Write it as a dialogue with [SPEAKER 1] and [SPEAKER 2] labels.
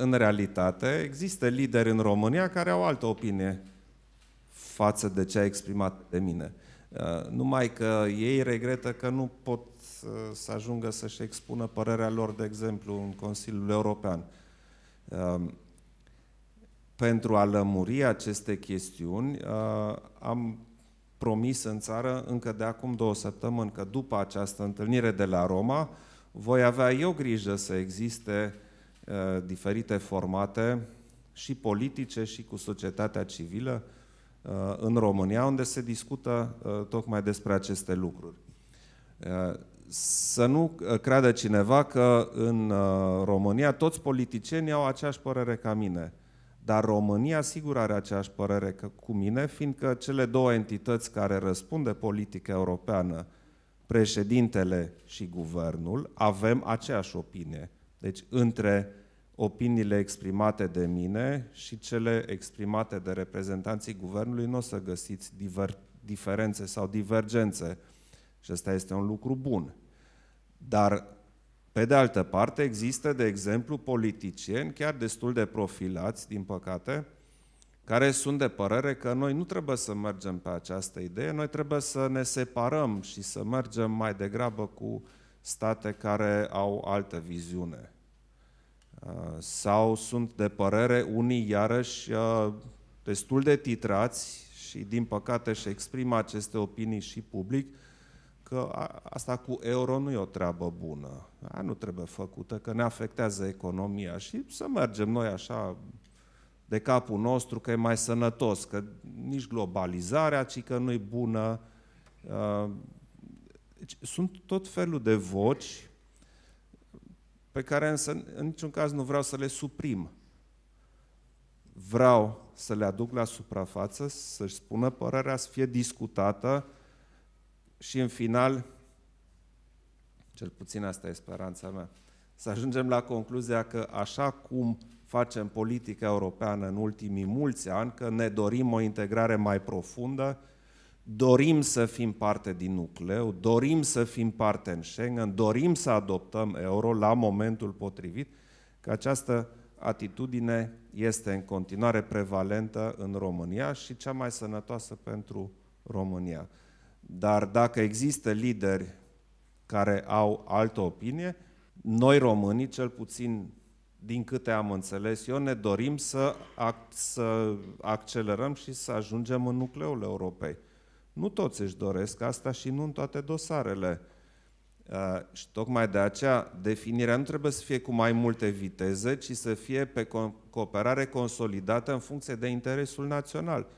[SPEAKER 1] în realitate, există lideri în România care au altă opinie față de cea exprimată de mine. Uh, numai că ei regretă că nu pot uh, să ajungă să-și expună părerea lor, de exemplu, în Consiliul European. Uh, pentru a lămuri aceste chestiuni, am promis în țară încă de acum două săptămâni că după această întâlnire de la Roma, voi avea eu grijă să existe uh, Uh, diferite formate și politice și cu societatea civilă uh, în România, unde se discută uh, tocmai despre aceste lucruri. Să nu creadă cineva că în România toți politicienii au aceeași părere ca mine. Dar România sigur are aceeași părere ca cu mine, fiindcă cele două entități care răspunde politica europeană, președintele și guvernul, avem aceeași opinie deci între opiniile exprimate de mine și cele exprimate de reprezentanții guvernului nu o să găsiți diver, diferențe sau divergențe. Și asta este un lucru bun. Dar, pe de altă parte, există, de exemplu, politicieni, chiar destul de profilați, din păcate, care sunt de părere că noi nu trebuie să mergem pe această idee, noi trebuie să ne separăm și să mergem mai degrabă cu uh, state care au altă viziune. Uh, sau sunt de părere unii, iarăși, uh, destul de titrați și, din păcate, își exprimă aceste opinii și public, că asta cu euro nu e o treabă bună. A, nu trebuie făcută, că ne afectează economia și să mergem noi așa de capul nostru că e mai sănătos, că nici globalizarea, ci că nu e bună, uh, deci sunt tot felul de voci pe care însă în niciun caz nu vreau să le suprim. Vreau să le aduc la suprafață, să-și spună părerea, să fie discutată și în final, cel puțin asta e speranța mea, să ajungem la concluzia că așa cum facem politica europeană în ultimii mulți ani, că ne dorim o integrare mai profundă, dorim să fim parte din nucleu, dorim să fim parte în Schengen, dorim să adoptăm euro la momentul potrivit, că această atitudine este în continuare prevalentă în România și cea mai sănătoasă pentru România. Dar dacă există lideri care au altă opinie, noi românii, cel puțin din câte am înțeles eu, ne dorim să, ac- să accelerăm și să ajungem în nucleul Europei. Nu toți își doresc asta și nu în toate dosarele. Uh, și tocmai de aceea definirea nu trebuie să fie cu mai multe viteze, ci să fie pe co- cooperare consolidată în funcție de interesul național.